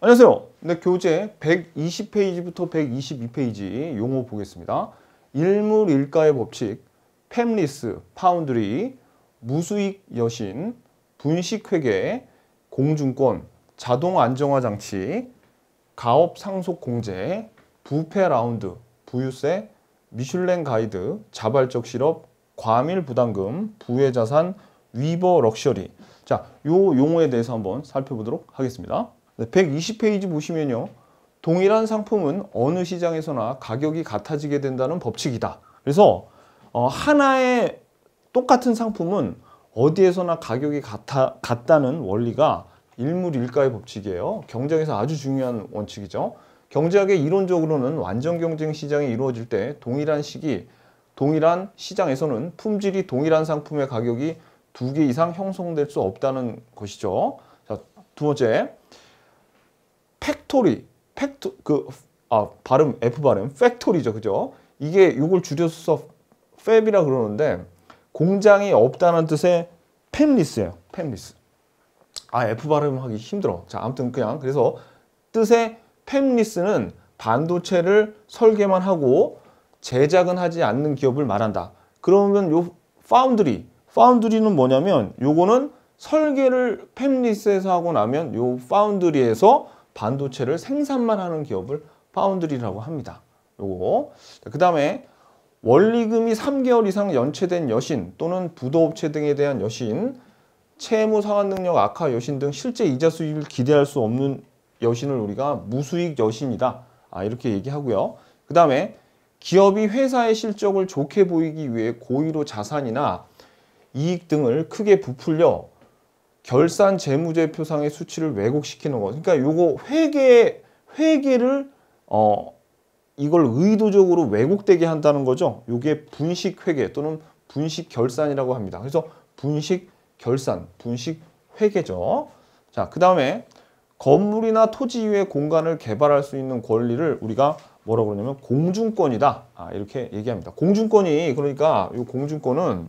안녕하세요. 네, 교재 120페이지부터 122페이지 용어 보겠습니다. 일물 일가의 법칙, 팸리스, 파운드리, 무수익 여신, 분식회계, 공중권, 자동 안정화 장치, 가업 상속 공제, 부패 라운드, 부유세, 미슐랭 가이드, 자발적 실업, 과밀 부담금, 부의 자산, 위버 럭셔리. 자, 요 용어에 대해서 한번 살펴보도록 하겠습니다. 120페이지 보시면요. 동일한 상품은 어느 시장에서나 가격이 같아지게 된다는 법칙이다. 그래서 어, 하나의 똑같은 상품은 어디에서나 가격이 같아, 같다는 원리가 일물일가의 법칙이에요. 경쟁에서 아주 중요한 원칙이죠. 경제학의 이론적으로는 완전 경쟁 시장이 이루어질 때 동일한 시기, 동일한 시장에서는 품질이 동일한 상품의 가격이 두 개 이상 형성될 수 없다는 것이죠. 자, 두 번째, 팩토리, 팩토 그아 발음 F 발음 팩토리죠, 그죠? 이게 이걸 줄여서 팹이라 그러는데 공장이 없다는 뜻의 팹리스예요, 팹리스. 아 F 발음하기 힘들어. 자, 아무튼 그냥 그래서 뜻의 팹리스는 반도체를 설계만 하고 제작은 하지 않는 기업을 말한다. 그러면 요 파운드리, 파운드리는 뭐냐면 요거는 설계를 팹리스에서 하고 나면 요 파운드리에서 반도체를 생산만 하는 기업을 파운드리라고 합니다. 요거. 그 다음에 원리금이 3개월 이상 연체된 여신 또는 부도업체 등에 대한 여신, 채무 상환 능력 악화 여신 등 실제 이자 수익을 기대할 수 없는 여신을 우리가 무수익 여신이다. 아, 이렇게 얘기하고요. 그 다음에 기업이 회사의 실적을 좋게 보이기 위해 고의로 자산이나 이익 등을 크게 부풀려 결산 재무제표상의 수치를 왜곡시키는 거. 그러니까 요거 회계 회계를 어 이걸 의도적으로 왜곡되게 한다는 거죠. 요게 분식 회계 또는 분식 결산이라고 합니다. 그래서 분식 결산, 분식 회계죠. 자, 그다음에 건물이나 토지 위에 공간을 개발할 수 있는 권리를 우리가 뭐라고 그러냐면 공중권이다. 아, 이렇게 얘기합니다. 공중권이 그러니까 요 공중권은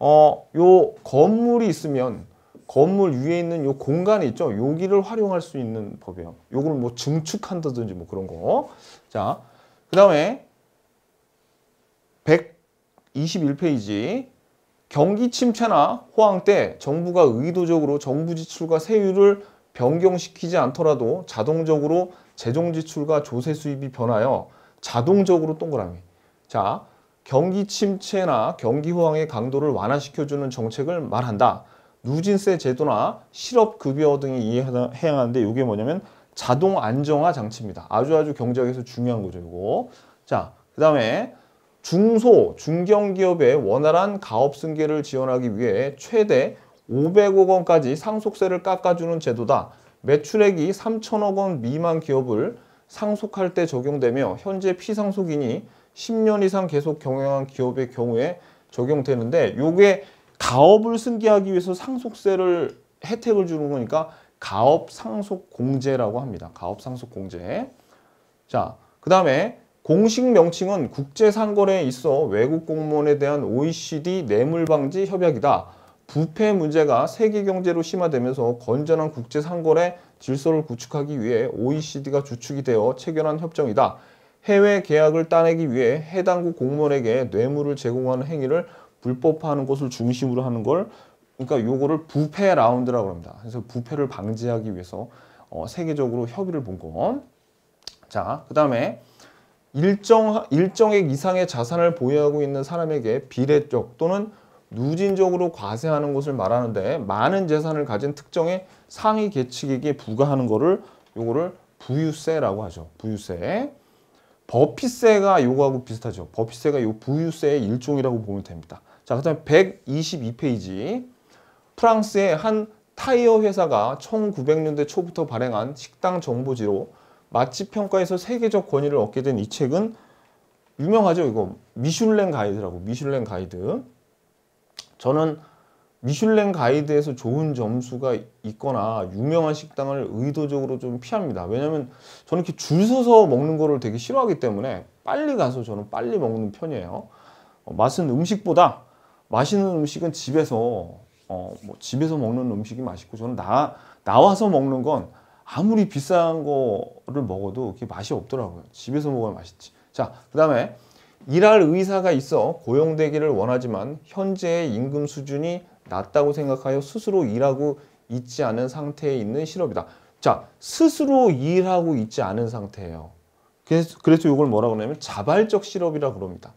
어, 요 건물이 있으면 건물 위에 있는 요 공간 있죠? 여기를 활용할 수 있는 법이에요. 요걸 뭐 증축한다든지 뭐 그런 거. 자, 그 다음에 121페이지 경기 침체나 호황 때 정부가 의도적으로 정부 지출과 세율을 변경시키지 않더라도 자동적으로 재정 지출과 조세 수입이 변하여 자동적으로 동그라미. 자, 경기 침체나 경기 호황의 강도를 완화시켜주는 정책을 말한다. 누진세 제도나 실업급여 등이 이행하는데 이게 뭐냐면 자동 안정화 장치입니다. 아주 아주 경제학에서 중요한 거죠, 이거. 자, 그 다음에 중소, 중견기업의 원활한 가업 승계를 지원하기 위해 최대 500억 원까지 상속세를 깎아주는 제도다. 매출액이 3천억 원 미만 기업을 상속할 때 적용되며 현재 피상속인이 10년 이상 계속 경영한 기업의 경우에 적용되는데 이게 가업을 승계하기 위해서 상속세를 혜택을 주는 거니까 가업 상속 공제라고 합니다. 가업 상속 공제. 자, 그 다음에 공식 명칭은 국제상거래에 있어 외국 공무원에 대한 OECD 뇌물방지 협약이다. 부패 문제가 세계 경제로 심화되면서 건전한 국제상거래 질서를 구축하기 위해 OECD가 주축이 되어 체결한 협정이다. 해외 계약을 따내기 위해 해당국 공무원에게 뇌물을 제공하는 행위를 불법화하는 것을 중심으로 하는 걸 그러니까 요거를 부패 라운드라고 합니다. 그래서 부패를 방지하기 위해서 어, 세계적으로 협의를 본 거. 자, 그 다음에 일정, 일정액 이상의 자산을 보유하고 있는 사람에게 비례적 또는 누진적으로 과세하는 것을 말하는데 많은 재산을 가진 특정의 상위 계층에게 부과하는 거를 요거를 부유세라고 하죠. 부유세. 버피세가 요거하고 비슷하죠. 버피세가 요 부유세의 일종이라고 보면 됩니다. 자, 그 다음에 122페이지. 프랑스의 한 타이어 회사가 1900년대 초부터 발행한 식당 정보지로 맛집 평가에서 세계적 권위를 얻게 된 이 책은 유명하죠, 이거. 미슐랭 가이드라고, 미슐랭 가이드. 저는 미슐랭 가이드에서 좋은 점수가 있거나 유명한 식당을 의도적으로 좀 피합니다. 왜냐면 저는 이렇게 줄 서서 먹는 거를 되게 싫어하기 때문에 빨리 가서 저는 빨리 먹는 편이에요. 어, 맛은 음식보다 맛있는 음식은 집에서 어, 뭐 집에서 먹는 음식이 맛있고 저는 나, 나와서 먹는 건 아무리 비싼 거를 먹어도 그게 맛이 없더라고요. 집에서 먹어야 맛있지. 자, 그 다음에 일할 의사가 있어 고용되기를 원하지만 현재의 임금 수준이 낮다고 생각하여 스스로 일하고 있지 않은 상태에 있는 실업이다. 자, 스스로 일하고 있지 않은 상태예요. 그래서, 그래서 이걸 뭐라고 하냐면 자발적 실업이라 그럽니다.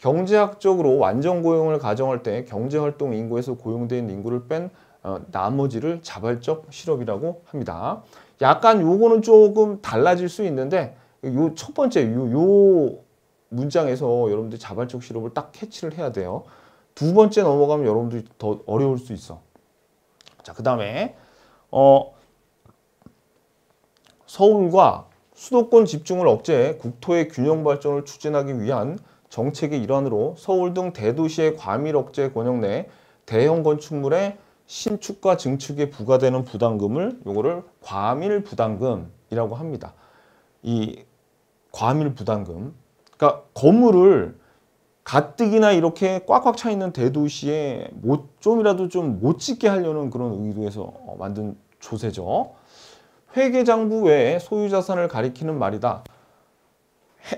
경제학적으로 완전 고용을 가정할 때 경제활동 인구에서 고용된 인구를 뺀 어, 나머지를 자발적 실업이라고 합니다. 약간 요거는 조금 달라질 수 있는데 요 첫 번째 요, 요 문장에서 여러분들 자발적 실업을 딱 캐치를 해야 돼요. 두 번째 넘어가면 여러분들이 더 어려울 수 있어. 자, 그 다음에 어, 서울과 수도권 집중을 억제해 국토의 균형 발전을 추진하기 위한 정책의 일환으로 서울 등 대도시의 과밀 억제 권역 내 대형 건축물의 신축과 증축에 부과되는 부담금을 요거를 과밀 부담금이라고 합니다. 이 과밀 부담금. 그러니까 건물을 가뜩이나 이렇게 꽉꽉 차 있는 대도시에 못, 좀이라도 좀 못 짓게 하려는 그런 의도에서 어, 만든 조세죠. 회계장부 외에 소유자산을 가리키는 말이다.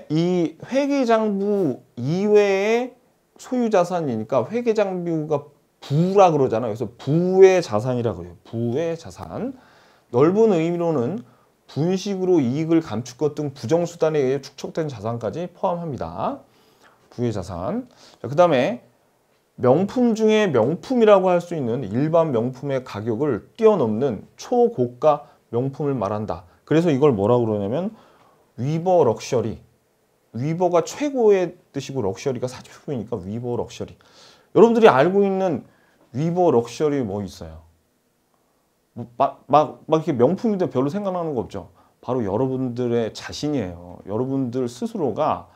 이 회계장부 이외의 소유자산이니까 회계장부가 부라 그러잖아요. 그래서 부의 자산이라 고해요 부의 자산. 넓은 의미로는 분식으로 이익을 감축것 등 부정수단에 의해 축적된 자산까지 포함합니다. 부의 자산. 그 다음에 명품 중에 명품이라고 할 수 있는 일반 명품의 가격을 뛰어넘는 초고가 명품을 말한다. 그래서 이걸 뭐라고 그러냐면 위버 럭셔리 위버가 최고의 뜻이고 럭셔리가 사치품이니까 위버 럭셔리. 여러분들이 알고 있는 위버 럭셔리 뭐 있어요? 뭐 막, 막, 막 이렇게 명품인데 별로 생각나는 거 없죠? 바로 여러분들의 자신이에요. 여러분들 스스로가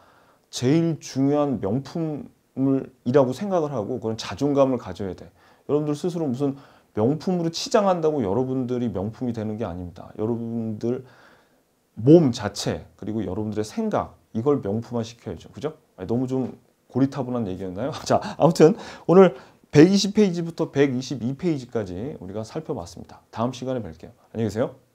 제일 중요한 명품이라고 생각을 하고 그런 자존감을 가져야 돼. 여러분들 스스로 무슨 명품으로 치장한다고 여러분들이 명품이 되는 게 아닙니다. 여러분들 몸 자체 그리고 여러분들의 생각 이걸 명품화 시켜야죠. 그죠? 너무 좀 고리타분한 얘기였나요? 자, 아무튼 오늘 120페이지부터 122페이지까지 우리가 살펴봤습니다. 다음 시간에 뵐게요. 안녕히 계세요.